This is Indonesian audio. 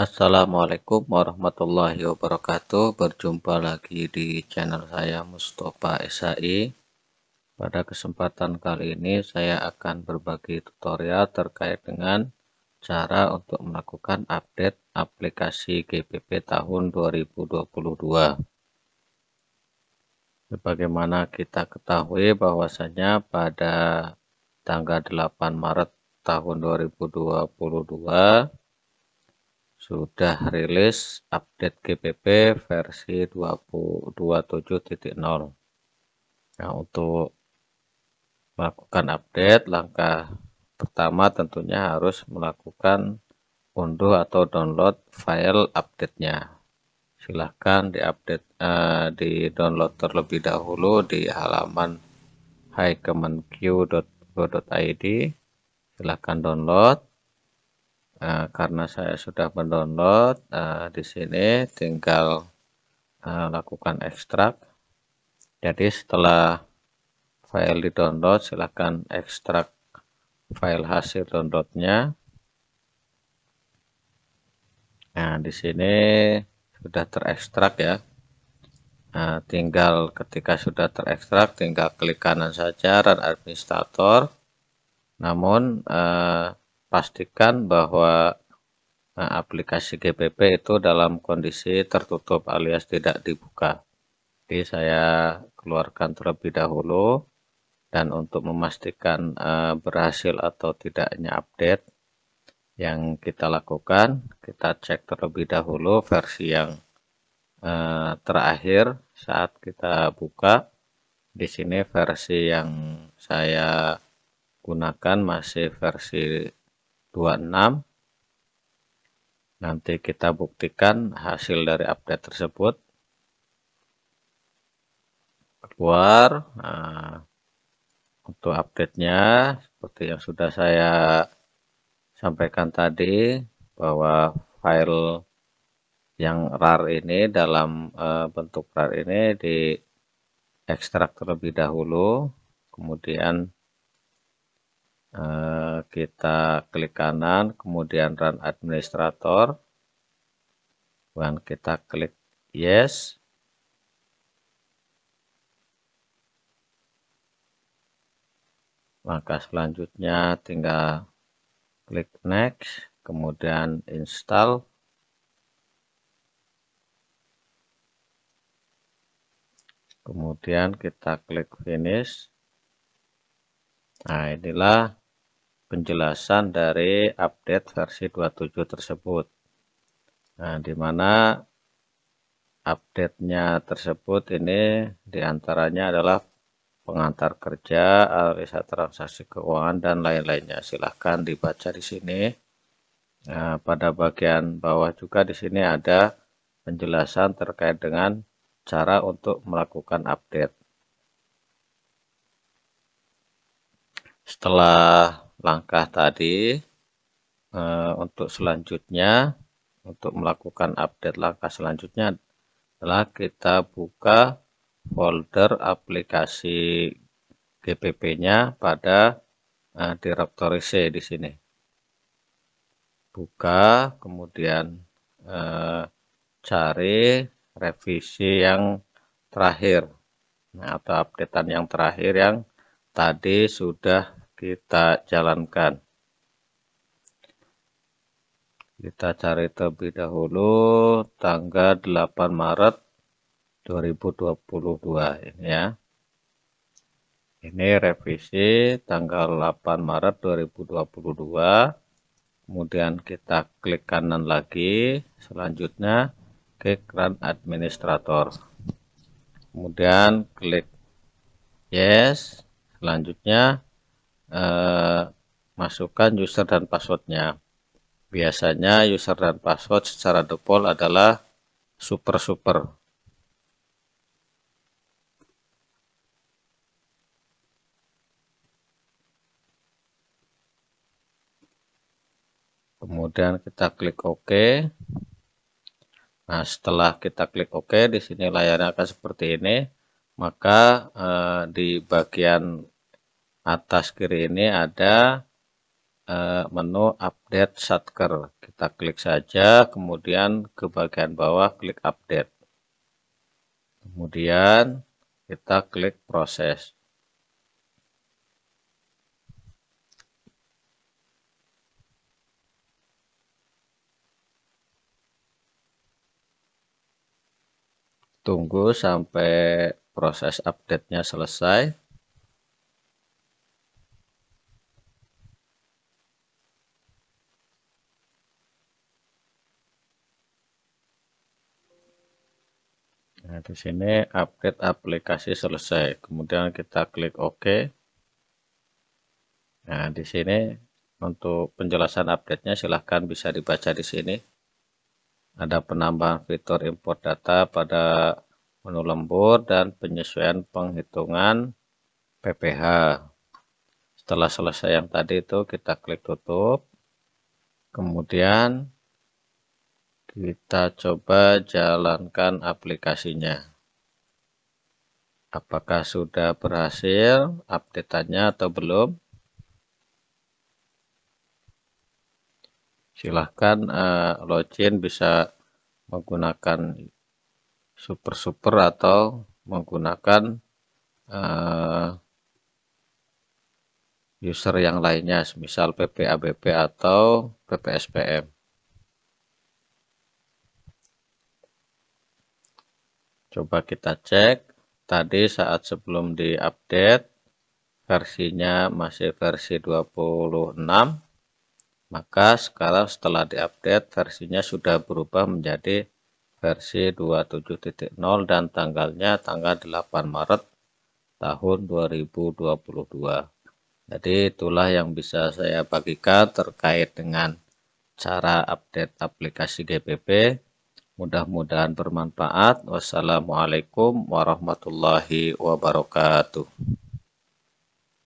Assalamualaikum warahmatullahi wabarakatuh Berjumpa lagi di channel saya Mustafa SHI Pada kesempatan kali ini saya akan berbagi tutorial terkait dengan Cara untuk melakukan update aplikasi GPP tahun 2022 Sebagaimana kita ketahui bahwasanya pada tanggal 8 Maret tahun 2022 sudah rilis update GPP versi 27.0 nah untuk melakukan update langkah pertama tentunya harus melakukan unduh atau download file update-nya silahkan diupdate uh, eh, di download terlebih dahulu di halaman hikemenq.go.id silahkan download Nah, karena saya sudah mendownload uh, di sini tinggal uh, lakukan ekstrak jadi setelah file di download silahkan ekstrak file hasil downloadnya nah di sini sudah terekstrak ya Nah, tinggal ketika sudah terekstrak, tinggal klik kanan saja run administrator. Namun eh, pastikan bahwa eh, aplikasi GPP itu dalam kondisi tertutup alias tidak dibuka. Jadi saya keluarkan terlebih dahulu dan untuk memastikan eh, berhasil atau tidaknya update yang kita lakukan, kita cek terlebih dahulu versi yang eh, terakhir saat kita buka. Di sini versi yang saya gunakan masih versi 26 nanti kita buktikan hasil dari update tersebut keluar nah, untuk update-nya seperti yang sudah saya sampaikan tadi bahwa file yang RAR ini dalam uh, bentuk RAR ini di ekstrak terlebih dahulu kemudian Eh, kita klik kanan kemudian run administrator dan kita klik yes maka selanjutnya tinggal klik next kemudian install kemudian kita klik finish nah inilah penjelasan dari update versi 27 tersebut. Nah, di mana update-nya tersebut ini diantaranya adalah pengantar kerja, analisa transaksi keuangan, dan lain-lainnya. Silahkan dibaca di sini. Nah, pada bagian bawah juga di sini ada penjelasan terkait dengan cara untuk melakukan update. Setelah langkah tadi eh, untuk selanjutnya untuk melakukan update langkah selanjutnya adalah kita buka folder aplikasi GPP-nya pada uh, directory C di sini. Buka, kemudian uh, cari revisi yang terakhir nah, atau updatean yang terakhir yang tadi sudah kita jalankan kita cari terlebih dahulu tanggal 8 Maret 2022 ini ya ini revisi tanggal 8 Maret 2022 kemudian kita klik kanan lagi selanjutnya klik run administrator kemudian klik yes selanjutnya eh, masukkan user dan passwordnya. Biasanya user dan password secara default adalah super-super. Kemudian kita klik OK. Nah, setelah kita klik OK, di sini layarnya akan seperti ini. Maka eh, di bagian atas kiri ini ada eh, menu update satker kita klik saja kemudian ke bagian bawah klik update kemudian kita klik proses tunggu sampai proses update-nya selesai Nah, di sini update aplikasi selesai. Kemudian kita klik OK. Nah, di sini untuk penjelasan update-nya silahkan bisa dibaca di sini. Ada penambahan fitur import data pada menu lembur dan penyesuaian penghitungan PPH. Setelah selesai yang tadi itu kita klik tutup. Kemudian kita coba jalankan aplikasinya. Apakah sudah berhasil update-nya atau belum? Silahkan uh, login bisa menggunakan super-super atau menggunakan uh, user yang lainnya, misal PPABP atau PPSPM. Coba kita cek. Tadi saat sebelum diupdate versinya masih versi 26. Maka sekarang setelah diupdate versinya sudah berubah menjadi versi 27.0 dan tanggalnya tanggal 8 Maret tahun 2022. Jadi itulah yang bisa saya bagikan terkait dengan cara update aplikasi GPP. Mudah-mudahan bermanfaat. Wassalamualaikum warahmatullahi wabarakatuh.